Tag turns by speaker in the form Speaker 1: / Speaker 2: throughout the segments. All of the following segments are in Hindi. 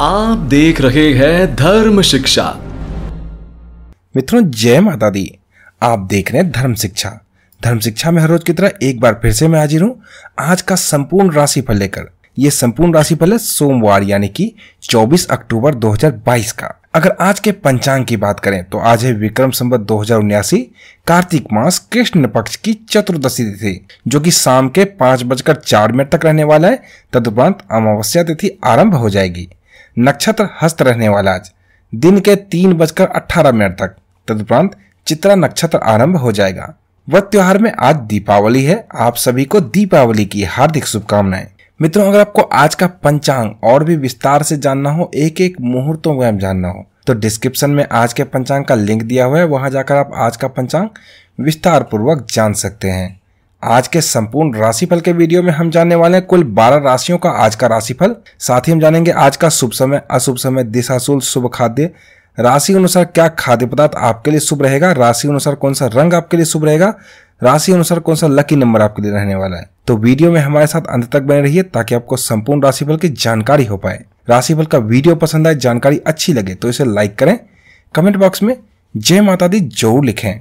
Speaker 1: आप देख रहे हैं धर्म शिक्षा मित्रों जय माता दी आप देख रहे हैं धर्म शिक्षा धर्म शिक्षा में हर रोज की तरह एक बार फिर से मैं हाजिर हूँ आज का संपूर्ण राशिफल लेकर ये संपूर्ण राशिफल है सोमवार यानी कि 24 अक्टूबर 2022 का अगर आज के पंचांग की बात करें तो आज है विक्रम संबत दो कार्तिक मास कृष्ण पक्ष की चतुर्दशी तिथि जो कि शाम के पांच बजकर चार मिनट तक रहने वाला है तदुपरांत अमावस्या तिथि आरंभ हो जाएगी नक्षत्र हस्त रहने वाला आज दिन के तीन बजकर अठारह मिनट तक तदुपरांत चित्रा नक्षत्र आरंभ हो जाएगा वह त्योहार में आज दीपावली है आप सभी को दीपावली की हार्दिक शुभकामनाएं मित्रों अगर आपको आज का पंचांग और भी विस्तार से जानना हो एक एक मुहूर्तों को जानना हो तो डिस्क्रिप्शन में आज के पंचांग का लिंक दिया हुआ है वहां जाकर आप आज का पंचांग विस्तार पूर्वक जान सकते हैं आज के संपूर्ण राशिफल के वीडियो में हम जानने वाले हैं कुल 12 राशियों का आज का राशिफल साथ ही हम जानेंगे आज का शुभ समय अशुभ समय दिशाशूल शुभ खाद्य राशि अनुसार क्या खाद्य पदार्थ आपके लिए शुभ रहेगा राशि अनुसार कौन सा रंग आपके लिए शुभ रहेगा राशि अनुसार कौन सा लकी नंबर आपके लिए रहने वाला है तो वीडियो में हमारे साथ अंत तक बने रहिए ताकि आपको संपूर्ण राशिफल की जानकारी हो पाए राशिफल का वीडियो पसंद आए जानकारी अच्छी लगे तो इसे लाइक करें कमेंट बॉक्स में जय माता दी जरूर लिखें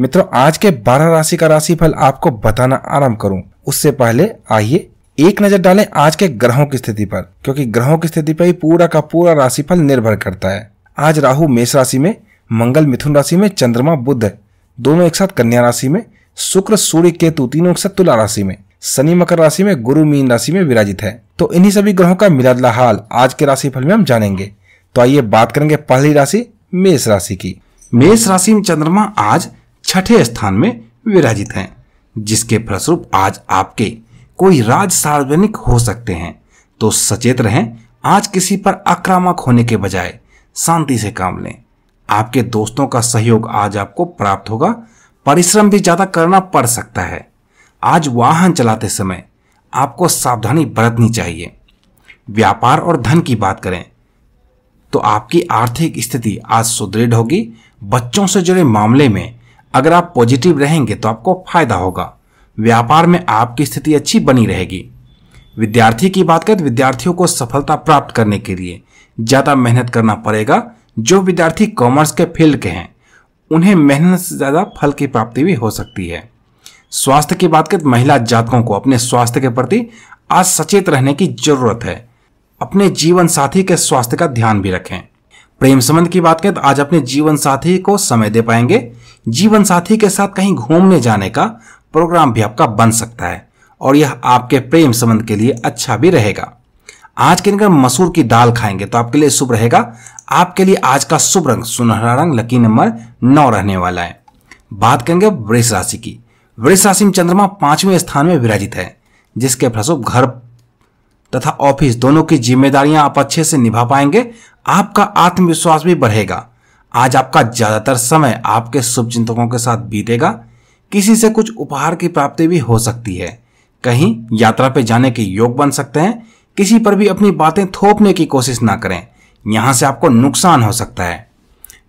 Speaker 1: मित्रों आज के 12 राशि का राशिफल आपको बताना आरंभ करूं उससे पहले आइए एक नजर डालें आज के ग्रहों की स्थिति पर क्योंकि ग्रहों की स्थिति पर ही पूरा का पूरा राशिफल निर्भर करता है आज राहु मेष राशि में मंगल मिथुन राशि में चंद्रमा बुद्ध दोनों एक साथ कन्या राशि में शुक्र सूर्य केतु तीनों एक साथ तुला राशि में शनि मकर राशि में गुरु मीन राशि में विराजित है तो इन्हीं सभी ग्रहों का मिलादला हाल आज के राशिफल में हम जानेंगे तो आइए बात करेंगे पहली राशि मेष राशि की मेष राशि में चंद्रमा आज छठे स्थान में विराजित हैं जिसके फलस्वरूप आज आपके कोई राज सार्वजनिक हो सकते हैं तो सचेत रहें आज किसी पर आक्रामक होने के बजाय शांति से काम लें आपके दोस्तों का सहयोग आज आपको प्राप्त होगा परिश्रम भी ज्यादा करना पड़ सकता है आज वाहन चलाते समय आपको सावधानी बरतनी चाहिए व्यापार और धन की बात करें तो आपकी आर्थिक स्थिति आज सुदृढ़ होगी बच्चों से जुड़े मामले में अगर आप पॉजिटिव रहेंगे तो आपको फायदा होगा व्यापार में आपकी स्थिति अच्छी बनी रहेगी विद्यार्थी की बात करें तो विद्यार्थियों को सफलता प्राप्त करने के लिए ज़्यादा मेहनत करना पड़ेगा जो विद्यार्थी कॉमर्स के फील्ड के हैं उन्हें मेहनत से ज़्यादा फल की प्राप्ति भी हो सकती है स्वास्थ्य की बात करें तो महिला जातकों को अपने स्वास्थ्य के प्रति आज सचेत रहने की जरूरत है अपने जीवन साथी के स्वास्थ्य का ध्यान भी रखें प्रेम संबंध की बात करें तो आज अपने जीवन साथी को समय दे पाएंगे जीवन साथी के साथ कहीं घूमने जाने का प्रोग्राम भी आपका बन सकता है और यह आपके प्रेम संबंध के लिए अच्छा भी रहेगा आज के दिन मसूर की दाल खाएंगे तो आपके लिए शुभ रहेगा आपके लिए आज का शुभ रंग सुनहरा रंग लकी नंबर नौ रहने वाला है बात करेंगे वृष राशि की वृष राशि में चंद्रमा पांचवें स्थान में विराजित है जिसके फलस्वरूप घर तथा ऑफिस दोनों की जिम्मेदारियां आप अच्छे से निभा पाएंगे आपका आत्मविश्वास भी बढ़ेगा आज आपका ज्यादातर समय आपके शुभ चिंतकों के साथ बीतेगा किसी से कुछ उपहार की प्राप्ति भी हो सकती है कहीं यात्रा पे जाने के योग बन सकते हैं किसी पर भी अपनी बातें थोपने की कोशिश ना करें यहां से आपको नुकसान हो सकता है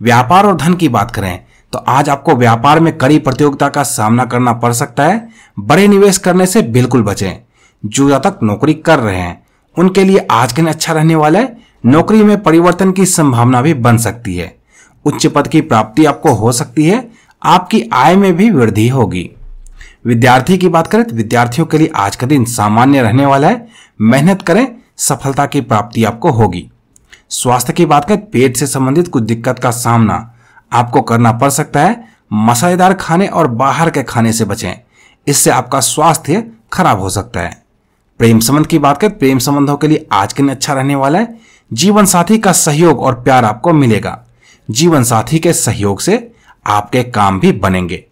Speaker 1: व्यापार और धन की बात करें तो आज आपको व्यापार में कड़ी प्रतियोगिता का सामना करना पड़ सकता है बड़े निवेश करने से बिल्कुल बचें जो तक नौकरी कर रहे हैं उनके लिए आज के दिन अच्छा रहने वाला है नौकरी में परिवर्तन की संभावना भी बन सकती है उच्च पद की प्राप्ति आपको हो सकती है आपकी आय में भी वृद्धि होगी विद्यार्थी की बात करें तो विद्यार्थियों के लिए आज का दिन सामान्य रहने वाला है मेहनत करें सफलता की प्राप्ति आपको होगी स्वास्थ्य की बात करें पेट से संबंधित कुछ दिक्कत का सामना आपको करना पड़ सकता है मसालेदार खाने और बाहर के खाने से बचें इससे आपका स्वास्थ्य खराब हो सकता है प्रेम संबंध की बात करें प्रेम संबंधों के लिए आज के दिन अच्छा रहने वाला है जीवन साथी का सहयोग और प्यार आपको मिलेगा जीवन साथी के सहयोग से आपके काम भी बनेंगे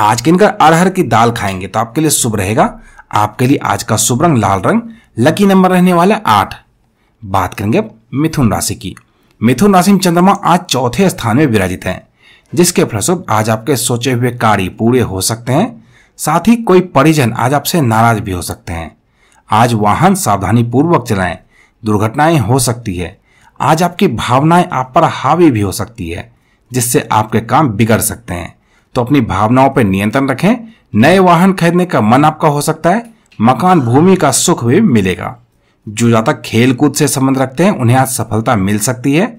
Speaker 1: आज के इनका अरहर की दाल खाएंगे तो आपके लिए शुभ रहेगा आपके लिए आज का शुभ रंग लाल रंग लकी नंबर रहने वाला आठ बात करेंगे अब मिथुन राशि की मिथुन राशि में चंद्रमा आज चौथे स्थान में विराजित हैं जिसके फलस्वरूप आज आपके सोचे हुए कार्य पूरे हो सकते हैं साथ ही कोई परिजन आज आपसे नाराज भी हो सकते हैं आज वाहन सावधानी पूर्वक चलाएं दुर्घटनाएं हो सकती है आज आपकी भावनाएं आप पर हावी भी हो सकती है जिससे आपके काम बिगड़ सकते हैं तो अपनी भावनाओं पर नियंत्रण रखें नए वाहन खरीदने का मन आपका हो सकता है मकान भूमि का सुख भी मिलेगा जो जातक खेल कूद से संबंध रखते हैं उन्हें आज सफलता मिल सकती है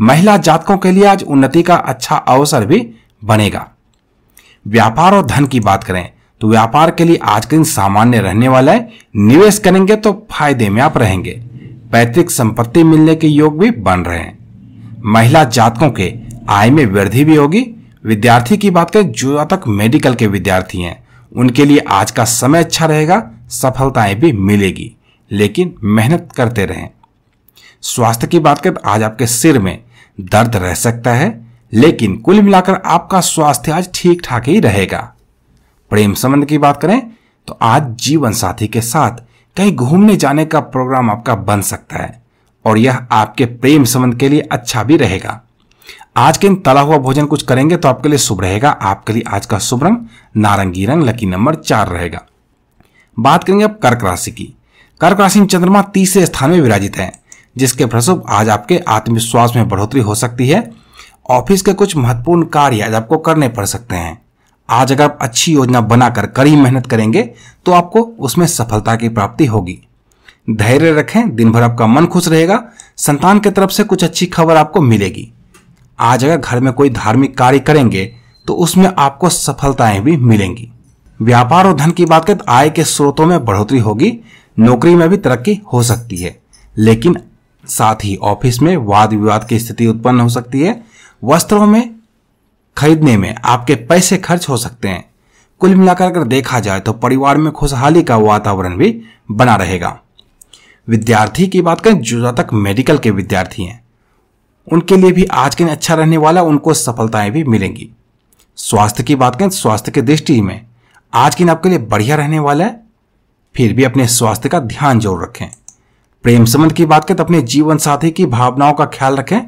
Speaker 1: महिला जातकों के लिए आज उन्नति का अच्छा अवसर भी बनेगा व्यापार और धन की बात करें तो व्यापार के लिए आज के दिन सामान्य रहने वाला है निवेश करेंगे तो फायदे में आप रहेंगे पैतृक संपत्ति मिलने के योग भी बन रहे हैं महिला जातकों के आय में वृद्धि भी होगी विद्यार्थी की बात करें जो तक मेडिकल के विद्यार्थी हैं उनके लिए आज का समय अच्छा रहेगा सफलताएं भी मिलेगी लेकिन मेहनत करते रहें स्वास्थ्य की बात करें तो आज आपके सिर में दर्द रह सकता है लेकिन कुल मिलाकर आपका स्वास्थ्य आज ठीक ठाक ही रहेगा प्रेम संबंध की बात करें तो आज जीवन साथी के साथ कहीं घूमने जाने का प्रोग्राम आपका बन सकता है और यह आपके प्रेम संबंध के लिए अच्छा भी रहेगा आज के इन तला हुआ भोजन कुछ करेंगे तो आपके लिए शुभ रहेगा आपके लिए आज का शुभ रंग नारंगी रंग लकी नंबर चार रहेगा बात करेंगे अब कर्क राशि की कर्क राशि में चंद्रमा तीसरे स्थान में विराजित है जिसके फलस्वरूप आज आपके आत्मविश्वास में बढ़ोतरी हो सकती है ऑफिस के कुछ महत्वपूर्ण कार्य आज आपको करने पड़ सकते हैं आज अगर आप अच्छी योजना बनाकर कड़ी मेहनत करेंगे तो आपको उसमें सफलता की प्राप्ति होगी धैर्य रखें दिन भर आपका मन खुश रहेगा संतान की तरफ से कुछ अच्छी खबर आपको मिलेगी आज अगर घर में कोई धार्मिक कार्य करेंगे तो उसमें आपको सफलताएं भी मिलेंगी व्यापार और धन की बात करें तो आय के स्रोतों में बढ़ोतरी होगी नौकरी में भी तरक्की हो सकती है लेकिन साथ ही ऑफिस में वाद विवाद की स्थिति उत्पन्न हो सकती है वस्त्रों में खरीदने में आपके पैसे खर्च हो सकते हैं कुल मिलाकर अगर देखा जाए तो परिवार में खुशहाली का वातावरण भी बना रहेगा विद्यार्थी की बात करें जो जहाँ तक मेडिकल के विद्यार्थी हैं उनके लिए भी आज के दिन अच्छा रहने वाला उनको सफलताएं भी मिलेंगी स्वास्थ्य की बात करें स्वास्थ्य के दृष्टि में आज के दिन आपके लिए बढ़िया रहने वाला है फिर भी अपने स्वास्थ्य का ध्यान जरूर रखें प्रेम संबंध की बात करें तो अपने जीवन साथी की भावनाओं का ख्याल रखें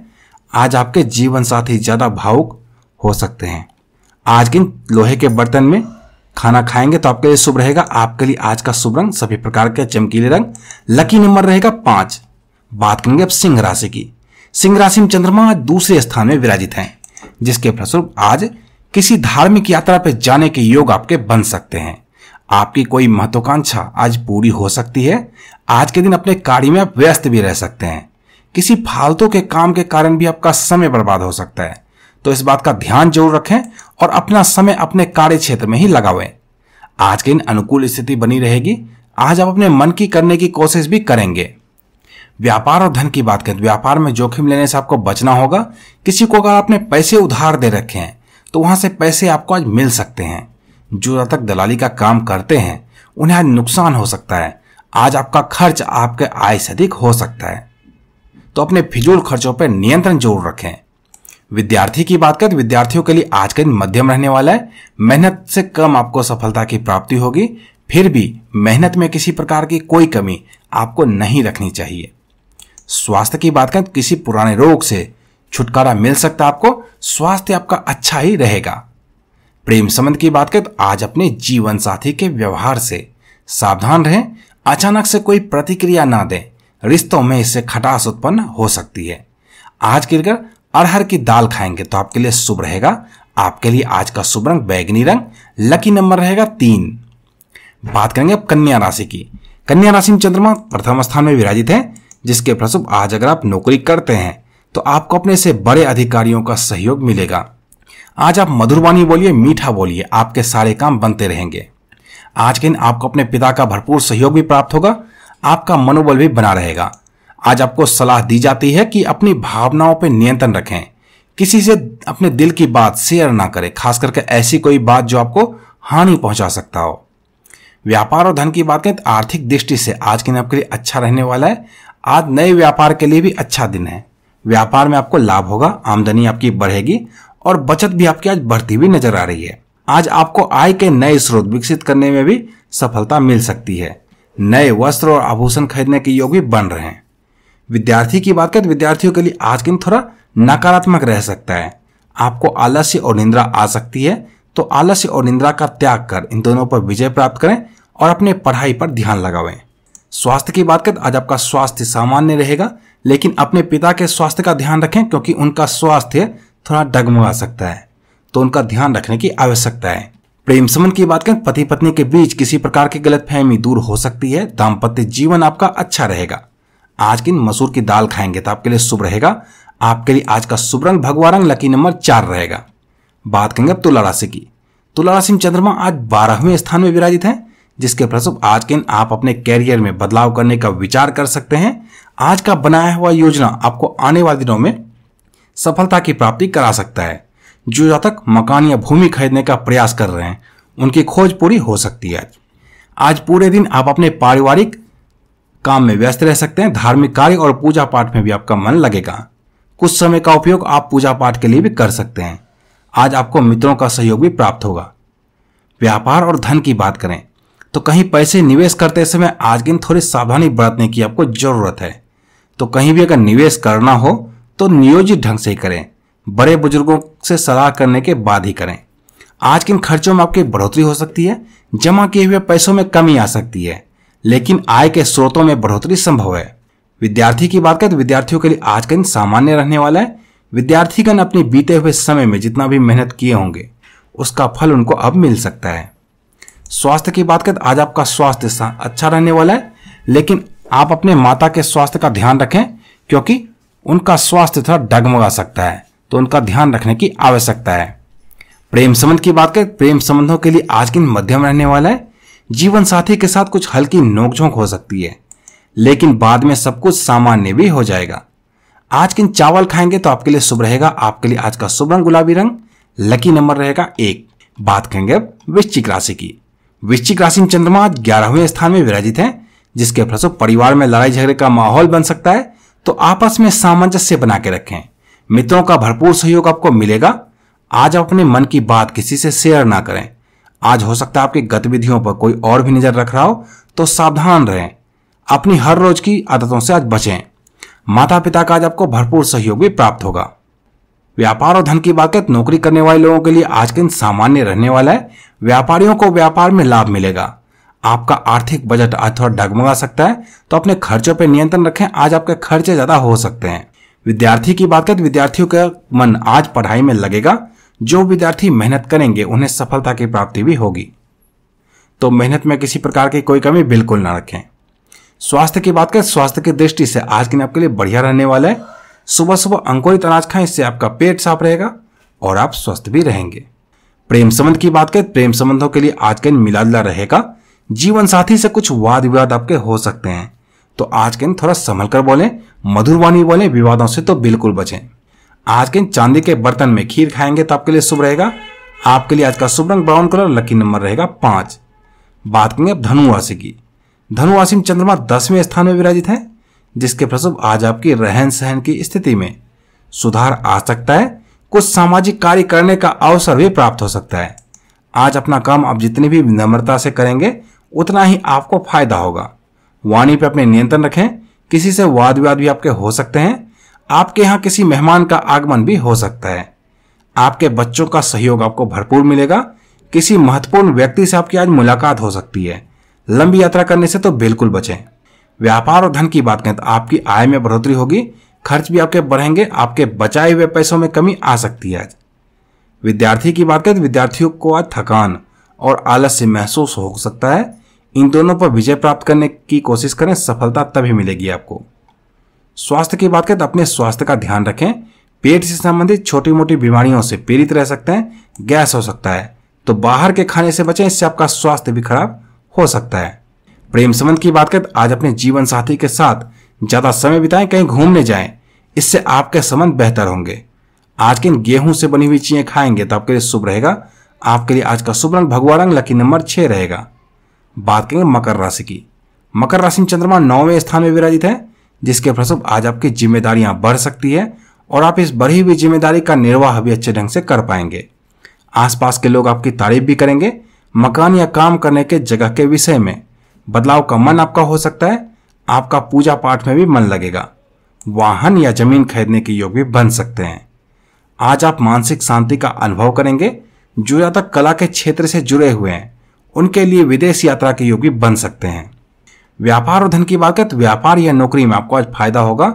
Speaker 1: आज आपके जीवन साथी ज्यादा भावुक हो सकते हैं आज के लोहे के बर्तन में खाना खाएंगे तो आपके लिए शुभ रहेगा आपके लिए आज का शुभ रंग सभी प्रकार के चमकीले रंग लकी नंबर रहेगा पांच बात करेंगे अब सिंह राशि की सिंह राशि में चंद्रमा दूसरे स्थान में विराजित हैं जिसके फलस्वरूप आज किसी धार्मिक यात्रा पर जाने के योग आपके बन सकते हैं आपकी कोई महत्वाकांक्षा आज पूरी हो सकती है आज के दिन अपने कार्य में आप व्यस्त भी रह सकते हैं किसी फालतू के काम के कारण भी आपका समय बर्बाद हो सकता है तो इस बात का ध्यान जरूर रखें और अपना समय अपने कार्य क्षेत्र में ही लगावें आज के इन अनुकूल स्थिति बनी रहेगी आज आप अपने मन की करने की कोशिश भी करेंगे व्यापार और धन की बात करें तो व्यापार में जोखिम लेने से आपको बचना होगा किसी को अगर आपने पैसे उधार दे रखे हैं तो वहां से पैसे आपको आज मिल सकते हैं जो तक दलाली का काम करते हैं उन्हें आज नुकसान हो सकता है आज आपका खर्च आपके आय से अधिक हो सकता है तो अपने फिजूल खर्चों पर नियंत्रण जरूर रखें विद्यार्थी की बात करें तो विद्यार्थियों के लिए आज का दिन मध्यम रहने वाला है मेहनत से कम आपको सफलता की प्राप्ति होगी फिर भी मेहनत में किसी प्रकार की कोई कमी आपको नहीं रखनी चाहिए स्वास्थ्य की बात करें तो किसी पुराने रोग से छुटकारा मिल सकता आपको स्वास्थ्य आपका अच्छा ही रहेगा प्रेम संबंध की बात करें तो आज अपने जीवन साथी के व्यवहार से सावधान रहें अचानक से कोई प्रतिक्रिया ना दें रिश्तों में इससे खटास उत्पन्न हो सकती है आज गिरकर अरहर की दाल खाएंगे तो आपके लिए शुभ रहेगा आपके लिए आज का शुभ रंग बैगनी रंग लकी नंबर रहेगा तीन बात करेंगे अब कन्या राशि की कन्या राशि में चंद्रमा प्रथम स्थान में विराजित है जिसके प्रसुभ आज अगर आप नौकरी करते हैं तो आपको अपने से बड़े अधिकारियों का सहयोग मिलेगा आज आप मधुरवाणी बोलिए मीठा बोलिए आपके सारे काम बनते रहेंगे आज के दिन आपको अपने पिता का भरपूर सहयोग भी प्राप्त होगा आपका मनोबल भी बना रहेगा आज आपको सलाह दी जाती है कि अपनी भावनाओं पर नियंत्रण रखें किसी से अपने दिल की बात शेयर ना करें खास करके ऐसी कोई बात जो आपको हानि पहुंचा सकता हो व्यापार और धन की बात करें तो आर्थिक दृष्टि से आज के दिन आपके लिए अच्छा रहने वाला है आज नए व्यापार के लिए भी अच्छा दिन है व्यापार में आपको लाभ होगा आमदनी आपकी बढ़ेगी और बचत भी आपकी आज बढ़ती हुई नजर आ रही है आज आपको आय के नए स्रोत विकसित करने में भी सफलता मिल सकती है नए वस्त्र और आभूषण खरीदने के योग भी बन रहे हैं विद्यार्थी की बात करें तो विद्यार्थियों के लिए आज के दिन थोड़ा नकारात्मक रह सकता है आपको आलस्य और निंद्रा आ सकती है तो आलस्य और निंद्रा का त्याग कर इन दोनों पर विजय प्राप्त करें और अपने पढ़ाई पर ध्यान लगावें स्वास्थ्य की बात करें तो आज आपका स्वास्थ्य सामान्य रहेगा लेकिन अपने पिता के स्वास्थ्य का ध्यान रखें क्योंकि उनका स्वास्थ्य थोड़ा डगमगा सकता है तो उनका ध्यान रखने की आवश्यकता है प्रेम संबंध की बात करें पति पत्नी के बीच किसी प्रकार की गलतफहमी दूर हो सकती है दाम्पत्य जीवन आपका अच्छा रहेगा आज की मसूर की दाल खाएंगे तो आपके लिए शुभ रहेगा आपके लिए आज का शुभ रंग भगवा रंग लकी नंबर चार रहेगा बात करेंगे अब तुला राशि की तुला राशि में चंद्रमा आज बारहवें स्थान में विराजित है जिसके प्रसुप आज के दिन आप अपने कैरियर में बदलाव करने का विचार कर सकते हैं आज का बनाया हुआ योजना आपको आने वाले दिनों में सफलता की प्राप्ति करा सकता है जो जातक मकान या भूमि खरीदने का प्रयास कर रहे हैं उनकी खोज पूरी हो सकती है आज पूरे दिन आप अपने पारिवारिक काम में व्यस्त रह सकते हैं धार्मिक कार्य और पूजा पाठ में भी आपका मन लगेगा कुछ समय का उपयोग आप पूजा पाठ के लिए भी कर सकते हैं आज आपको मित्रों का सहयोग भी प्राप्त होगा व्यापार और धन की बात करें तो कहीं पैसे निवेश करते समय आज दिन थोड़ी सावधानी बरतने की आपको जरूरत है तो कहीं भी अगर निवेश करना हो तो नियोजित ढंग से ही करें बड़े बुजुर्गों से सलाह करने के बाद ही करें आज किन खर्चों में आपकी बढ़ोतरी हो सकती है जमा किए हुए पैसों में कमी आ सकती है लेकिन आय के स्रोतों में बढ़ोतरी संभव है विद्यार्थी की बात करें तो विद्यार्थियों के लिए आज का दिन सामान्य रहने वाला है विद्यार्थीगण अपने बीते हुए समय में जितना भी मेहनत किए होंगे उसका फल उनको अब मिल सकता है स्वास्थ्य की बात करें तो आज आपका स्वास्थ्य अच्छा रहने वाला है लेकिन आप अपने माता के स्वास्थ्य का ध्यान रखें क्योंकि उनका स्वास्थ्य थोड़ा डगमगा सकता है तो उनका ध्यान रखने की आवश्यकता है प्रेम संबंध की बात करें तो प्रेम संबंधों के लिए आज के दिन मध्यम रहने वाला है जीवन साथी के साथ कुछ हल्की नोकझोंक हो सकती है लेकिन बाद में सब कुछ सामान्य भी हो जाएगा आज किन चावल खाएंगे तो आपके लिए शुभ रहेगा आपके लिए आज का शुभ रंग गुलाबी रंग लकी नंबर रहेगा एक बात करेंगे अब वृश्चिक राशि की वृश्चिक राशि में चंद्रमा आज ग्यारहवें स्थान में विराजित है जिसके फलस्व परिवार में लड़ाई झगड़े का माहौल बन सकता है तो आपस में सामंजस्य बना के रखें मित्रों का भरपूर सहयोग आपको मिलेगा आज आप अपने मन की बात किसी से शेयर ना करें आज हो सकता है आपकी गतिविधियों पर कोई और भी नजर रख रहा हो तो सावधान रहें अपनी हर रोज की आदतों से आज बचें माता पिता का आज आपको भरपूर सहयोग भी प्राप्त होगा व्यापार और धन की बात करें नौकरी करने वाले लोगों के लिए आज के दिन सामान्य रहने वाला है व्यापारियों को व्यापार में लाभ मिलेगा आपका आर्थिक बजट आज थोड़ा डगमगा सकता है तो अपने खर्चों पर नियंत्रण रखें आज आपके खर्चे ज्यादा हो सकते हैं विद्यार्थी की बात करें विद्यार्थियों का मन आज पढ़ाई में लगेगा जो विद्यार्थी मेहनत करेंगे उन्हें सफलता की प्राप्ति भी होगी तो मेहनत में किसी प्रकार की कोई कमी बिल्कुल ना रखें स्वास्थ्य की बात करें स्वास्थ्य की दृष्टि से आज दिन आपके लिए बढ़िया रहने वाला है सुबह सुबह अंकुरित अनाज खाएं इससे आपका पेट साफ रहेगा और आप स्वस्थ भी रहेंगे प्रेम संबंध की बात करें प्रेम संबंधों के लिए आज का दिन मिलाजुला रहेगा जीवन साथी से कुछ वाद विवाद आपके हो सकते हैं तो आज के दिन थोड़ा संभल कर बोले मधुर वाणी विवादों से तो बिल्कुल बचें आज के चांदी के बर्तन में खीर खाएंगे तो आपके लिए शुभ रहेगा आपके लिए आज का शुभ रंग ब्राउन कलर लकी नंबर रहेगा पांच बात करेंगे अब धनुराशि की धनुराशि में चंद्रमा दसवें स्थान में विराजित है जिसके प्रसुभ आज आपकी रहन सहन की स्थिति में सुधार आ सकता है कुछ सामाजिक कार्य करने का अवसर भी प्राप्त हो सकता है आज अपना काम आप जितनी भी नम्रता से करेंगे उतना ही आपको फायदा होगा वाणी पर अपने नियंत्रण रखें किसी से वाद विवाद भी आपके हो सकते हैं आपके यहाँ किसी मेहमान का आगमन भी हो सकता है आपके बच्चों का सहयोग आपको भरपूर मिलेगा किसी महत्वपूर्ण व्यक्ति से आपकी आज मुलाकात हो सकती है लंबी यात्रा करने से तो बिल्कुल बचें व्यापार और धन की बात करें तो आपकी आय में बढ़ोतरी होगी खर्च भी आपके बढ़ेंगे आपके बचाए हुए पैसों में कमी आ सकती है आज विद्यार्थी की बात करें तो विद्यार्थियों को आज थकान और आलस्य महसूस हो सकता है इन दोनों पर विजय प्राप्त करने की कोशिश करें सफलता तभी मिलेगी आपको स्वास्थ्य की बात करें तो अपने स्वास्थ्य का ध्यान रखें पेट से संबंधित छोटी मोटी बीमारियों से पीड़ित रह सकते हैं गैस हो सकता है तो बाहर के खाने से बचें इससे आपका स्वास्थ्य भी खराब हो सकता है प्रेम संबंध की बात करें तो आज अपने जीवन साथी के साथ ज्यादा समय बिताएं कहीं घूमने जाएं इससे आपके संबंध बेहतर होंगे आज के गेहूं से बनी हुई चीजें खाएंगे तो आपके लिए शुभ रहेगा आपके लिए आज का शुभ रंग भगवा रंग लकी नंबर छह रहेगा बात करेंगे मकर राशि की मकर राशि में चंद्रमा नौवें स्थान में विराजित है जिसके फलस्वरूप आज आपकी जिम्मेदारियां बढ़ सकती है और आप इस बढ़ी हुई जिम्मेदारी का निर्वाह भी अच्छे ढंग से कर पाएंगे आसपास के लोग आपकी तारीफ भी करेंगे मकान या काम करने के जगह के विषय में बदलाव का मन आपका हो सकता है आपका पूजा पाठ में भी मन लगेगा वाहन या जमीन खरीदने के योग भी बन सकते हैं आज आप मानसिक शांति का अनुभव करेंगे जो ज्यादा कला के क्षेत्र से जुड़े हुए हैं उनके लिए विदेश यात्रा के योग भी बन सकते हैं व्यापार और धन की बात करें तो व्यापार या नौकरी में आपको आज फायदा होगा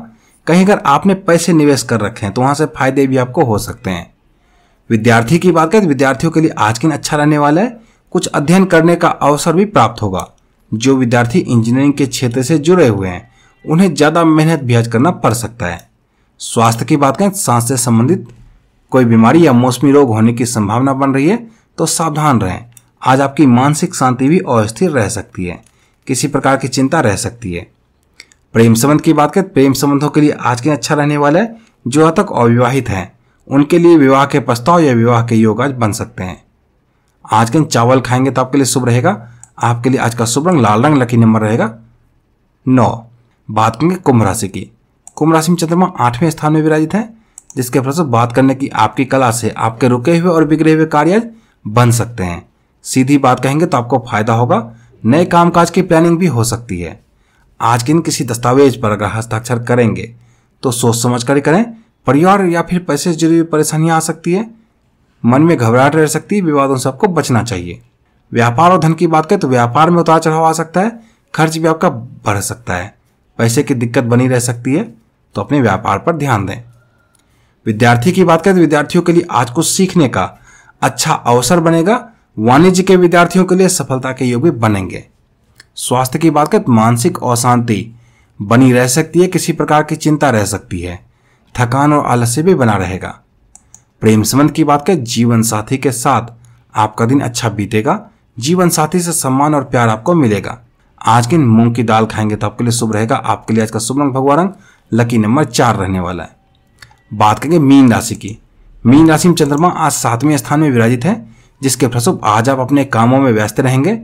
Speaker 1: कहीं अगर आपने पैसे निवेश कर रखे हैं तो वहां से फायदे भी आपको हो सकते हैं विद्यार्थी की बात करें तो विद्यार्थियों के लिए आज के दिन अच्छा रहने वाला है कुछ अध्ययन करने का अवसर भी प्राप्त होगा जो विद्यार्थी इंजीनियरिंग के क्षेत्र से जुड़े हुए हैं उन्हें ज़्यादा मेहनत भी आज करना पड़ सकता है स्वास्थ्य की बात करें सांस से संबंधित कोई बीमारी या मौसमी रोग होने की संभावना बन रही है तो सावधान रहें आज आपकी मानसिक शांति भी अस्थिर रह सकती है किसी प्रकार की चिंता रह सकती है प्रेम संबंध की बात करें प्रेम संबंधों के लिए आज के अच्छा रहने वाला है जो अब तक अविवाहित हैं उनके लिए विवाह के प्रस्ताव या विवाह के योग आज बन सकते हैं आज के चावल खाएंगे तो आपके लिए शुभ रहेगा आपके लिए आज का शुभ रंग लाल रंग लकी नंबर रहेगा नौ बात करेंगे कुंभ राशि की कुंभ राशि में चंद्रमा आठवें स्थान में विराजित है जिसके फलस्वरूप बात करने की आपकी कला से आपके रुके हुए और बिगड़े हुए कार्य बन सकते हैं सीधी बात कहेंगे तो आपको फायदा होगा नए कामकाज की प्लानिंग भी हो सकती है आज के दिन किसी दस्तावेज पर अगर हस्ताक्षर करेंगे तो सोच समझ कर करें परिवार या फिर पैसे से जुड़ी परेशानियां आ सकती है मन में घबराहट रह सकती है विवादों से आपको बचना चाहिए व्यापार और धन की बात करें तो व्यापार में उतार चढ़ाव आ सकता है खर्च भी आपका बढ़ सकता है पैसे की दिक्कत बनी रह सकती है तो अपने व्यापार पर ध्यान दें विद्यार्थी की बात करें तो विद्यार्थियों के लिए आज कुछ सीखने का अच्छा अवसर बनेगा वाणिज्य के विद्यार्थियों के लिए सफलता के योग भी बनेंगे स्वास्थ्य की बात करें तो मानसिक अशांति बनी रह सकती है किसी प्रकार की चिंता रह सकती है थकान और आलस्य भी बना रहेगा प्रेम संबंध की बात करें जीवन साथी के साथ आपका दिन अच्छा बीतेगा जीवन साथी से सम्मान और प्यार आपको मिलेगा आज के मूंग की दाल खाएंगे तो आपके लिए शुभ रहेगा आपके लिए आज का शुभ रंग भगवा रंग लकी नंबर चार रहने वाला है बात करेंगे मीन राशि की मीन राशि में चंद्रमा आज सातवें स्थान में विराजित है जिसके फलस्वरूप आज आप अपने कामों में व्यस्त रहेंगे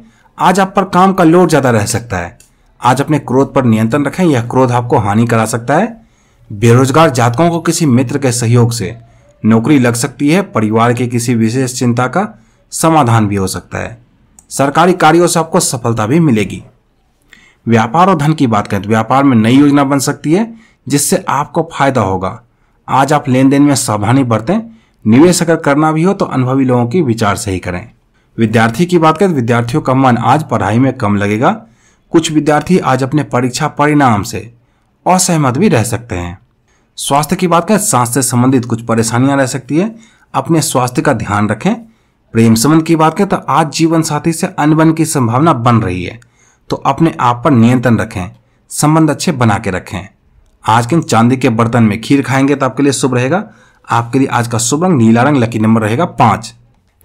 Speaker 1: आज आप पर काम का लोड ज़्यादा रह सकता है आज अपने क्रोध पर नियंत्रण रखें यह क्रोध आपको हानि करा सकता है बेरोजगार जातकों को किसी मित्र के सहयोग से नौकरी लग सकती है परिवार की किसी विशेष चिंता का समाधान भी हो सकता है सरकारी कार्यों से आपको सफलता भी मिलेगी व्यापार और धन की बात करें तो व्यापार में नई योजना बन सकती है जिससे आपको फायदा होगा आज आप लेन देन में सावधानी बरतें निवेश अगर करना भी हो तो अनुभवी लोगों की विचार से ही करें विद्यार्थी की बात करें विद्यार्थियों का मन आज पढ़ाई में कम लगेगा कुछ विद्यार्थी आज अपने परीक्षा परिणाम से असहमत भी रह सकते हैं स्वास्थ्य की बात करें सांस से संबंधित कुछ परेशानियां रह सकती है अपने स्वास्थ्य का ध्यान रखें प्रेम संबंध की बात करें तो आज जीवन साथी से अनबन की संभावना बन रही है तो अपने आप पर नियंत्रण रखें संबंध अच्छे बना के रखें आज के चांदी के बर्तन में खीर खाएंगे तो आपके लिए शुभ रहेगा आपके लिए आज का शुभ रंग नीला रंग लकी नंबर रहेगा पांच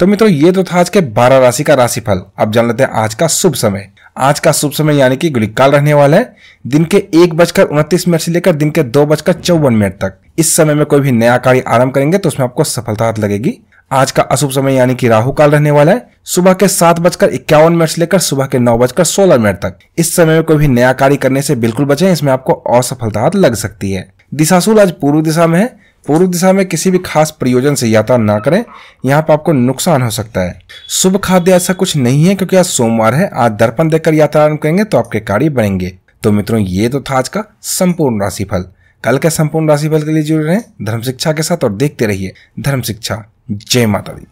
Speaker 1: तो मित्रों ये तो था आज के बारह राशि का राशिफल अब जान लेते हैं आज का शुभ समय आज का शुभ समय यानी कि गुलिकाल रहने वाला है दिन के एक बजकर उनतीस मिनट से लेकर दिन के दो बजकर चौवन मिनट तक इस समय में कोई भी नया कार्य आरंभ करेंगे तो उसमें आपको सफलता हाथ लगेगी आज का अशुभ समय यानी कि राहु काल रहने वाला है सुबह के सात बजकर इक्यावन मिनट से लेकर सुबह के नौ बजकर सोलह मिनट तक इस समय में कोई भी नया कार्य करने से बिल्कुल बचे इसमें आपको असफलता हाथ लग सकती है दिशाशूल आज पूर्व दिशा में है पूर्व दिशा में किसी भी खास प्रयोजन से यात्रा ना करें यहाँ पर आपको नुकसान हो सकता है शुभ खाद्य ऐसा कुछ नहीं है क्योंकि आज सोमवार है आज दर्पण देकर यात्रा आरम्भ करेंगे तो आपके कार्य बनेंगे तो मित्रों ये तो था आज का संपूर्ण राशिफल कल के संपूर्ण राशिफल के लिए जुड़े रहें धर्म शिक्षा के साथ और देखते रहिए धर्म शिक्षा जय माता दी